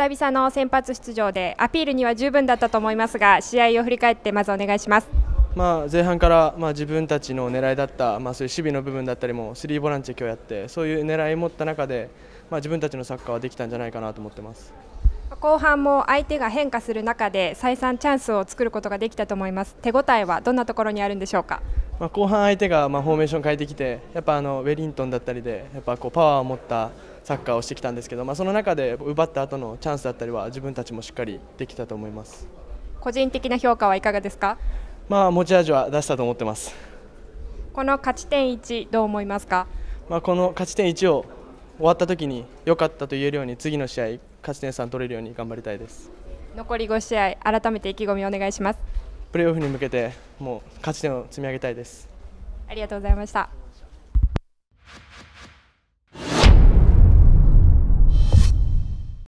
久々の先発出場でアピールには十分だったと思いますが試合を振り返ってまずお願いします。まあ、前半からまあ自分たちの狙いだった、まあ、そういう守備の部分だったりも3ボランチで今日やってそういう狙いを持った中で、まあ、自分たちのサッカーはできたんじゃないかなと思ってます後半も相手が変化する中で再三チャンスを作ることができたと思います手応えはどんなところにあるんでしょうか。まあ、後半、相手がまあフォーメーション変えてきてやっぱあのウェリントンだったりでやっぱこうパワーを持ったサッカーをしてきたんですけど、まあ、その中で奪った後のチャンスだったりは自分たちもしっかりできたと思います個人的な評価はいかがですか、まあ、持ち味は出したと思ってますこの勝ち点1どう思いますか、まあ、この勝ち点1を終わった時に良かったと言えるように次の試合勝ち点3取れるように頑張りたいです残り5試合改めて意気込みをお願いしますプレーオフに向けてもう勝ち点を積み上げたいですありがとうございました